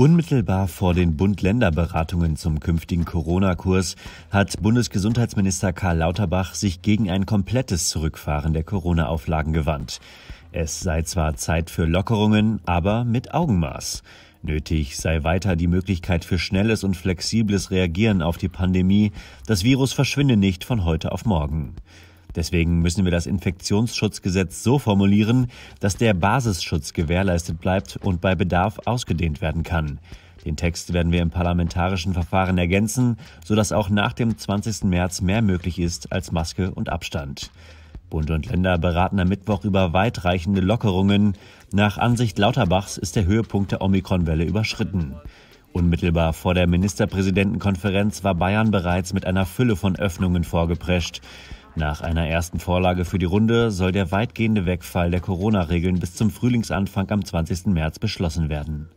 Unmittelbar vor den Bund-Länder-Beratungen zum künftigen Corona-Kurs hat Bundesgesundheitsminister Karl Lauterbach sich gegen ein komplettes Zurückfahren der Corona-Auflagen gewandt. Es sei zwar Zeit für Lockerungen, aber mit Augenmaß. Nötig sei weiter die Möglichkeit für schnelles und flexibles Reagieren auf die Pandemie. Das Virus verschwinde nicht von heute auf morgen. Deswegen müssen wir das Infektionsschutzgesetz so formulieren, dass der Basisschutz gewährleistet bleibt und bei Bedarf ausgedehnt werden kann. Den Text werden wir im parlamentarischen Verfahren ergänzen, sodass auch nach dem 20. März mehr möglich ist als Maske und Abstand. Bund und Länder beraten am Mittwoch über weitreichende Lockerungen. Nach Ansicht Lauterbachs ist der Höhepunkt der Omikronwelle überschritten. Unmittelbar vor der Ministerpräsidentenkonferenz war Bayern bereits mit einer Fülle von Öffnungen vorgeprescht. Nach einer ersten Vorlage für die Runde soll der weitgehende Wegfall der Corona-Regeln bis zum Frühlingsanfang am 20. März beschlossen werden.